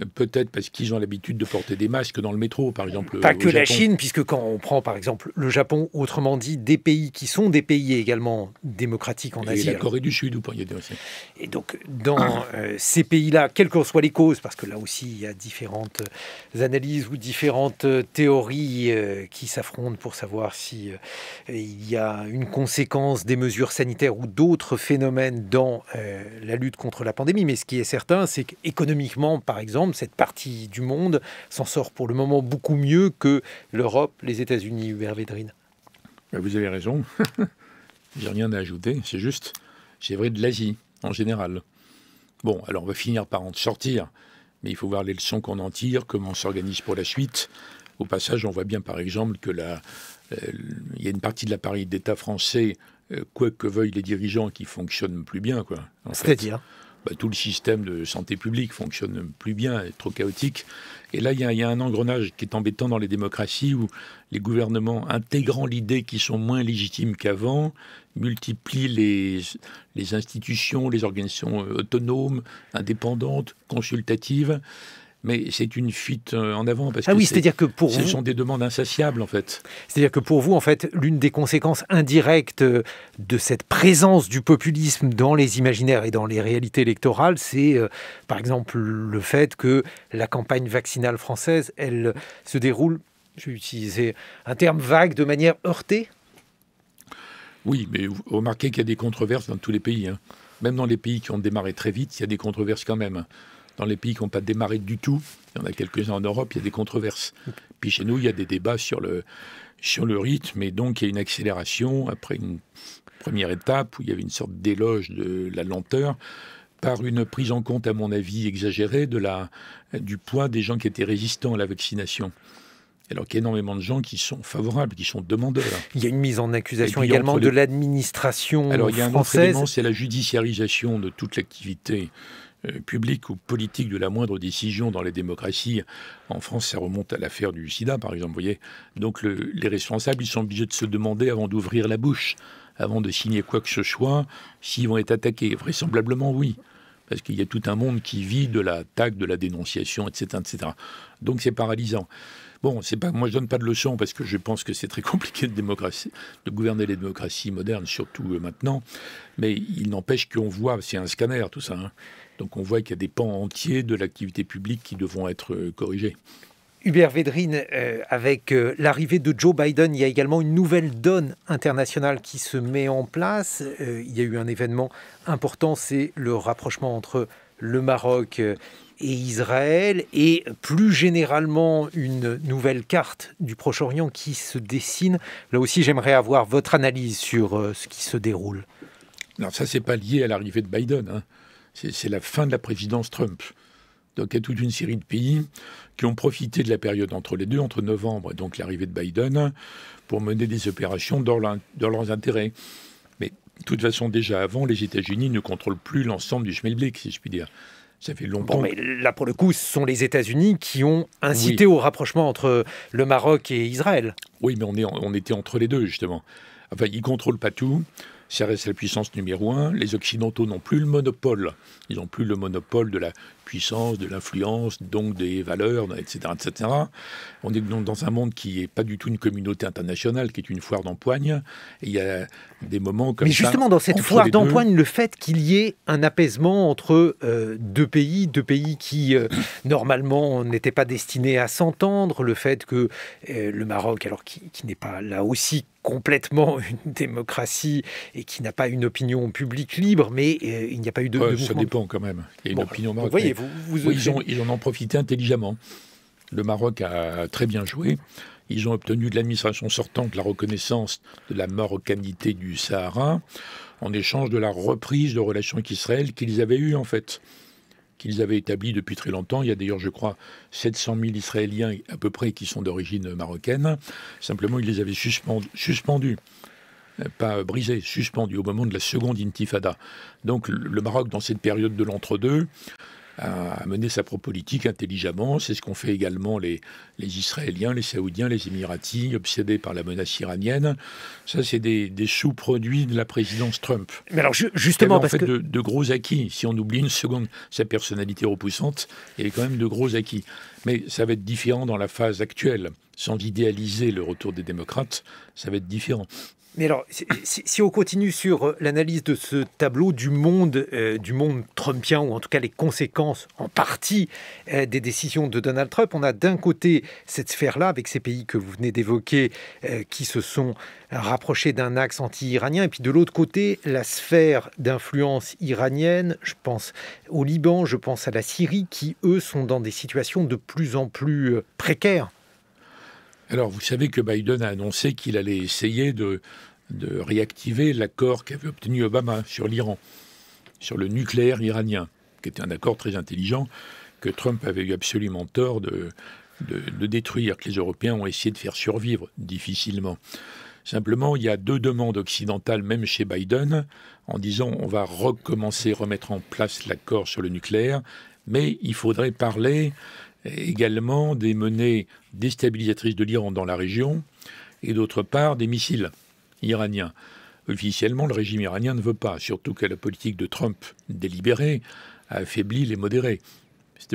Euh, peut-être parce qu'ils ont l'habitude de porter des masques dans le métro, par exemple. Pas que la Chine, puisque quand on prend par exemple le Japon, autrement dit des pays qui sont des pays également démocratiques en Asie. Et la Corée du Sud, ou pas, il y a des... Et donc dans euh, ces pays-là, quelles que soient les causes, parce que là aussi il y a différentes euh, analyses ou différentes théories qui s'affrontent pour savoir si il y a une conséquence des mesures sanitaires ou d'autres phénomènes dans la lutte contre la pandémie. Mais ce qui est certain, c'est qu'économiquement, par exemple, cette partie du monde s'en sort pour le moment beaucoup mieux que l'Europe, les États-Unis, Hubert Védrine. Ben, vous avez raison. J'ai rien à ajouter. C'est juste, c'est vrai de l'Asie en général. Bon, alors on va finir par en sortir, mais il faut voir les leçons qu'on en tire, comment on s'organise pour la suite. Au passage, on voit bien par exemple que euh, il y a une partie de l'appareil d'État français, euh, quoi que veuillent les dirigeants, qui fonctionne plus bien. C'est-à-dire bah, tout le système de santé publique fonctionne plus bien, est trop chaotique. Et là, il y, a un engrenage qui est embêtant dans les démocraties où les gouvernements, intégrant l'idée qu'ils sont moins légitimes qu'avant, multiplient les, les institutions, les organisations euh, autonomes, indépendantes, consultatives mais c'est une fuite euh, en avant. Parce ah que cest ce sont des demandes insatiables, en fait. C'est-à-dire que pour vous, en fait, l'une des conséquences indirectes de cette présence du populisme dans les imaginaires et dans les réalités électorales, c'est euh, par exemple le fait que la campagne vaccinale française, elle se déroule, je vais utiliser un terme vague, de manière heurtée Oui, mais remarquez qu'il y a des controverses dans tous les pays. Hein. Même dans les pays qui ont démarré très vite, il y a des controverses quand même dans les pays qui n'ont pas démarré du tout. Il y en a quelques-uns en Europe, il y a des controverses. Puis chez nous, il y a des débats sur le, sur le rythme, et donc il y a une accélération après une première étape où il y avait une sorte d'éloge de la lenteur par une prise en compte, à mon avis, exagérée de la, du poids des gens qui étaient résistants à la vaccination. Alors qu'il y a énormément de gens qui sont favorables, qui sont demandeurs. Il y a une mise en accusation également de l'administration française. Alors il y a un c'est la judiciarisation de toute l'activité euh, Public ou politique de la moindre décision dans les démocraties. En France, ça remonte à l'affaire du sida, par exemple. Vous voyez Donc les responsables, ils sont obligés de se demander avant d'ouvrir la bouche, avant de signer quoi que ce soit, s'ils vont être attaqués. Vraisemblablement, oui. Parce qu'il y a tout un monde qui vit de l'attaque, de la dénonciation, etc. etc. Donc c'est paralysant. Bon, c'est pas, moi je donne pas de leçons parce que je pense que c'est très compliqué de, démocratie, de gouverner les démocraties modernes, surtout euh, maintenant. Mais il n'empêche qu'on voit, c'est un scanner tout ça. Hein. Donc on voit qu'il y a des pans entiers de l'activité publique qui devront être euh, corrigés. Hubert Védrine, euh, avec euh, l'arrivée de Joe Biden, il y a également une nouvelle donne internationale qui se met en place. il y a eu un événement important, c'est le rapprochement entre le Maroc et Israël, et plus généralement une nouvelle carte du Proche-Orient qui se dessine. Là aussi, j'aimerais avoir votre analyse sur ce qui se déroule. Non, ça, n'est pas lié à l'arrivée de Biden. Hein c'est la fin de la présidence Trump. Donc il y a toute une série de pays qui ont profité de la période entre les deux, entre novembre et donc l'arrivée de Biden, pour mener des opérations dans, leurs intérêts. Mais de toute façon, déjà avant, les États-Unis ne contrôlent plus l'ensemble du schmelblick, si je puis dire. Ça fait longtemps. Bon, mais là, pour le coup, ce sont les États-Unis qui ont incité au rapprochement entre le Maroc et Israël. Oui, mais on, on était entre les deux, justement. Enfin, ils ne contrôlent pas tout. Ça reste la puissance numéro un. Les Occidentaux n'ont plus le monopole. Ils n'ont plus le monopole de la puissance, de l'influence, donc des valeurs, etc., etc. On est donc dans un monde qui n'est pas du tout une communauté internationale, qui est une foire d'empoigne. Il y a des moments comme Mais justement, dans cette foire d'empoigne, le fait qu'il y ait un apaisement entre euh, deux pays, deux pays qui, euh, normalement, n'étaient pas destinés à s'entendre, le fait que euh, le Maroc, alors qui, n'est pas là aussi complètement une démocratie et qui n'a pas une opinion publique libre, mais il n'y a pas eu de, Ça dépend quand même. Il y a une opinion marocaine ils, ont, ils en ont profité intelligemment. Le Maroc a très bien joué. Ils ont obtenu de l'administration sortante la reconnaissance de la marocanité du Sahara en échange de la reprise de relations avec Israël qu'ils avaient eu en fait, qu'ils avaient établies depuis très longtemps. Il y a d'ailleurs, je crois, 700 000 Israéliens à peu près qui sont d'origine marocaine. Simplement, ils les avaient suspendus euh, pas brisés, suspendus au moment de la seconde intifada. Donc le Maroc, dans cette période de l'entre-deux, à, mener sa propre politique intelligemment. C'est ce qu'ont fait également les, Israéliens, les Saoudiens, les Émiratis, obsédés par la menace iranienne. Ça, c'est des, sous-produits de la présidence Trump. Mais alors, justement, parce en fait de, gros acquis. Si on oublie une seconde sa personnalité repoussante, il y a quand même de gros acquis. Mais ça va être différent dans la phase actuelle. Sans idéaliser le retour des démocrates, ça va être différent. Mais alors, si, on continue sur euh, l'analyse de ce tableau du monde, euh, du monde trumpien, ou en tout cas les conséquences en partie euh, des décisions de Donald Trump, on a d'un côté cette sphère-là, avec ces pays que vous venez d'évoquer, qui se sont rapprochés d'un axe anti-iranien, et puis de l'autre côté, la sphère d'influence iranienne, je pense au Liban, je pense à la Syrie, qui, eux, sont dans des situations de plus en plus précaires. Alors, vous savez que Biden a annoncé qu'il allait essayer de, réactiver l'accord qu'avait obtenu Obama sur l'Iran, sur le nucléaire iranien, qui était un accord très intelligent que Trump avait eu absolument tort de, de détruire, que les Européens ont essayé de faire survivre difficilement. Simplement, il y a deux demandes occidentales, même chez Biden, en disant on va recommencer, remettre en place l'accord sur le nucléaire, mais il faudrait parler également des menées déstabilisatrices de l'Iran dans la région et d'autre part des missiles iraniens. Officiellement, le régime iranien ne veut pas, surtout que la politique de Trump délibérée a affaibli les modérés.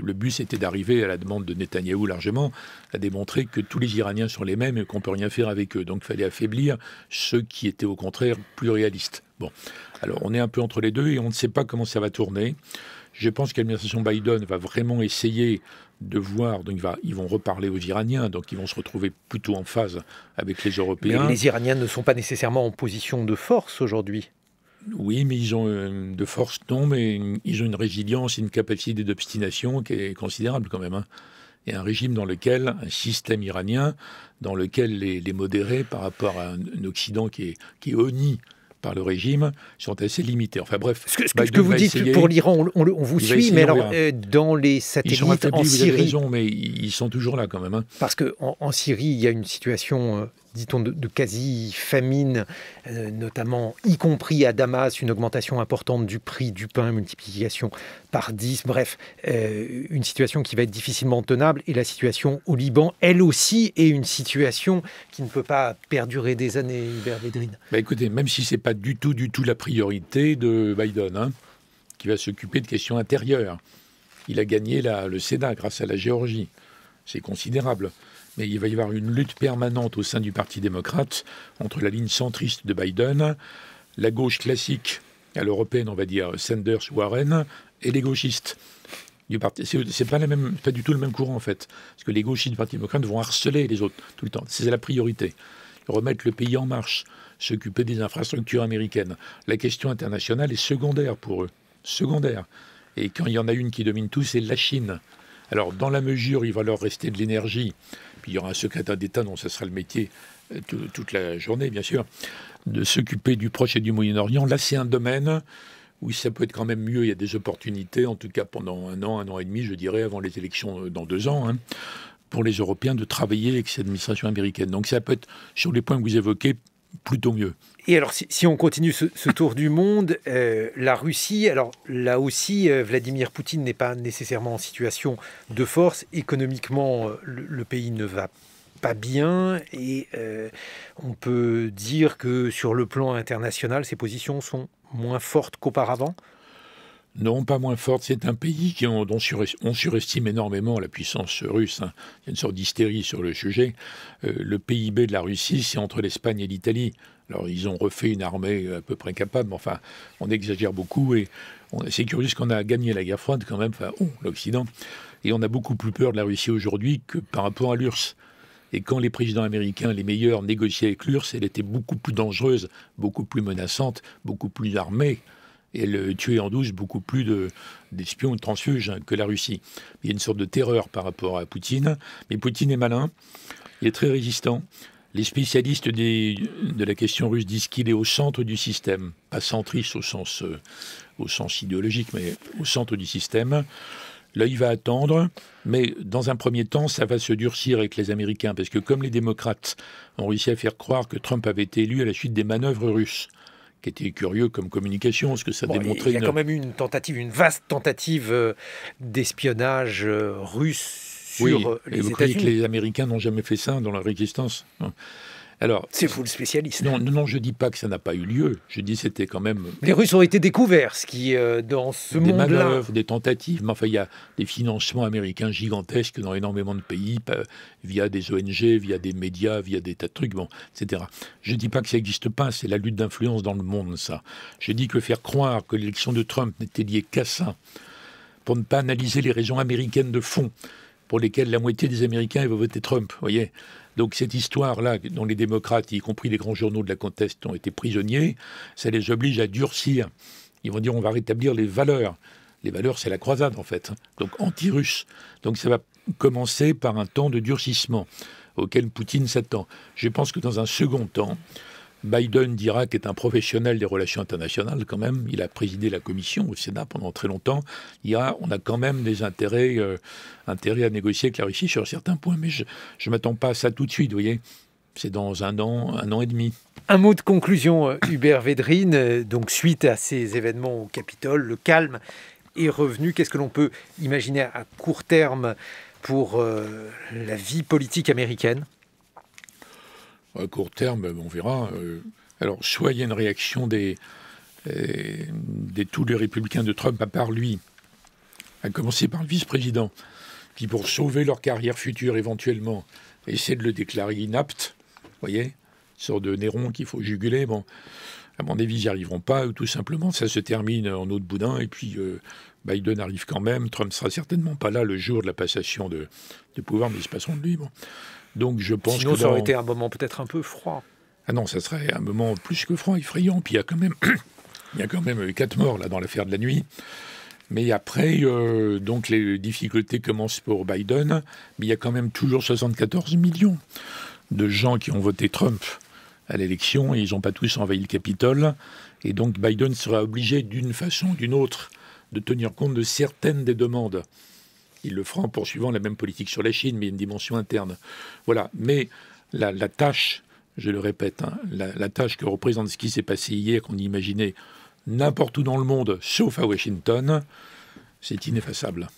Le but, c'était d'arriver à la demande de Netanyahou largement, à démontrer que tous les Iraniens sont les mêmes et qu'on ne peut rien faire avec eux. Donc il fallait affaiblir ceux qui étaient au contraire plus réalistes. Bon, alors on est un peu entre les deux et on ne sait pas comment ça va tourner. Je pense que l'administration Biden va vraiment essayer de voir. Donc, ils vont reparler aux Iraniens, donc ils vont se retrouver plutôt en phase avec les Européens. Mais les Iraniens ne sont pas nécessairement en position de force aujourd'hui. Oui, mais ils ont euh, de force, non, mais ils ont une résilience, une capacité d'obstination qui est considérable quand même. Hein. Et un régime dans lequel, un système iranien, dans lequel les, modérés par rapport à un, Occident qui est, qui est honni par le régime sont assez limités. Enfin bref. Ce que, bah, vous dites pour l'Iran, on, vous suit, mais alors euh, dans les satellites ils sont en Syrie. mais ils sont toujours là quand même. Hein. Parce que en, Syrie, il y a une situation euh, dit-on, de, quasi-famine, euh, notamment, y compris à Damas, une augmentation importante du prix du pain, multiplication par 10, bref, euh, une situation qui va être difficilement tenable. Et la situation au Liban, elle aussi, est une situation qui ne peut pas perdurer des années, Hubert Védrine. Bah, écoutez, même si ce n'est pas du tout, du tout la priorité de Biden, hein, qui va s'occuper de questions intérieures. Il a gagné le Sénat grâce à la Géorgie. C'est considérable mais il va y avoir une lutte permanente au sein du Parti démocrate entre la ligne centriste de Biden, la gauche classique à l'européenne, on va dire Sanders, Warren, et les gauchistes. C'est pas, pas du tout le même courant en fait, parce que les gauchistes du Parti démocrate vont harceler les autres tout le temps. C'est la priorité. Remettre le pays en marche, s'occuper des infrastructures américaines. La question internationale est secondaire pour eux. Secondaire. Et quand il y en a une qui domine tout, c'est la Chine. Alors, dans la mesure, il va leur rester de l'énergie. Puis il y aura un secrétaire d'État dont ce sera le métier euh, toute la journée, bien sûr, de s'occuper du Proche et du Moyen-Orient. Là, c'est un domaine où ça peut être quand même mieux. Il y a des opportunités, en tout cas pendant un an, un an et demi, je dirais, avant les élections euh, dans deux ans. Hein, pour les Européens de travailler avec cette administration américaine. Donc ça peut être, sur les points que vous évoquez, plutôt mieux. Et alors, si, on continue ce, tour du monde, euh, la Russie, alors là aussi, euh, Vladimir Poutine n'est pas nécessairement en situation de force. Économiquement, euh, le, pays ne va pas bien et on peut dire que sur le plan international, ses positions sont moins fortes qu'auparavant non, pas moins forte. C'est un pays qui on, dont on surestime énormément la puissance russe. Hein. Il y a une sorte d'hystérie sur le sujet. Euh, le PIB de la Russie, c'est entre l'Espagne et l'Italie. Alors, ils ont refait une armée à peu près capable, enfin, on exagère beaucoup. Et c'est curieux qu'on a gagné la guerre froide quand même, enfin, oh, l'Occident. Et on a beaucoup plus peur de la Russie aujourd'hui que par rapport à l'URSS. Et quand les présidents américains, les meilleurs, négociaient avec l'URSS, elle était beaucoup plus dangereuse, beaucoup plus menaçante, beaucoup plus armée et le tuer en douce beaucoup plus d'espions de, de transfuges que la Russie. Il y a une sorte de terreur par rapport à Poutine, mais Poutine est malin, il est très résistant. Les spécialistes de la question russe disent qu'il est au centre du système, pas centriste au sens, euh, au sens idéologique, mais au centre du système. Là, il va attendre, mais dans un premier temps, ça va se durcir avec les Américains, parce que comme les démocrates ont réussi à faire croire que Trump avait été élu à la suite des manœuvres russes, qui était curieux comme communication, ce que ça démontrait. Il y a quand même eu une tentative, une vaste tentative euh, d'espionnage euh, russe sur euh, les États-Unis. Vous que les Américains n'ont jamais fait ça dans la résistance hein alors, c'est fou le spécialiste. Non, non, je dis pas que ça n'a pas eu lieu. Je dis c'était quand même. Les Russes ont été découverts, ce qui euh, dans ce monde-là. Des manœuvres, des tentatives. Mais enfin, il y a des financements américains gigantesques dans énormément de pays via des ONG, via des médias, via des tas de trucs, etc. Je ne dis pas que ça n'existe pas. C'est la lutte d'influence dans le monde, ça. Je dis que faire croire que l'élection de Trump n'était liée qu'à ça, pour ne pas analyser les raisons américaines de fond pour lesquelles la moitié des Américains vont voter Trump, voyez. Donc cette histoire-là, dont les démocrates, y compris les grands journaux de la conteste, ont été prisonniers, ça les oblige à durcir. Ils vont dire on va rétablir les valeurs. Les valeurs, c'est la croisade en fait, hein. donc anti-russe. Donc ça va commencer par un temps de durcissement auquel Poutine s'attend. Je pense que dans un second temps, Biden d'Irak est un professionnel des relations internationales quand même. Il a présidé la commission au Sénat pendant très longtemps. Il a, on a quand même des intérêts, euh, à négocier avec la Russie sur certains points, mais je ne m'attends pas à ça tout de suite, vous voyez. C'est dans un an, un an et demi. Un mot de conclusion, euh, Hubert Védrine. Euh, donc, suite à ces événements au Capitole, le calme est revenu. Qu'est-ce que l'on peut imaginer à court terme pour la vie politique américaine à court terme, on verra. Euh, alors, soit il y a une réaction des, euh, des tous les républicains de Trump, à part lui, à commencer par le vice-président, qui, pour sauver leur carrière future éventuellement, essaie de le déclarer inapte, Vous voyez, sorte de Néron qu'il faut juguler. Bon, à mon avis, ils n'y arriveront pas, ou tout simplement, ça se termine en eau boudin, et puis euh, Biden arrive quand même. Trump sera certainement pas là le jour de la passation de, de pouvoir, mais ils se passeront de lui. Bon. Donc je pense Sinon, que ça aurait été un moment peut-être un peu froid. Ah non, ça serait un moment plus que froid, effrayant. Puis il y a quand même, il y a quand même quatre morts là dans l'affaire de la nuit. Mais après, euh, donc les difficultés commencent pour Biden, mais il y a quand même toujours 74 millions de gens qui ont voté Trump à l'élection et ils n'ont pas tous envahi le Capitole. Et donc Biden sera obligé d'une façon ou d'une autre de tenir compte de certaines des demandes. Il le fera en poursuivant la même politique sur la Chine, mais une dimension interne. Voilà. Mais la, tâche, je le répète, hein, la, la, tâche que représente ce qui s'est passé hier, qu'on imaginait n'importe où dans le monde, sauf à Washington, c'est ineffaçable.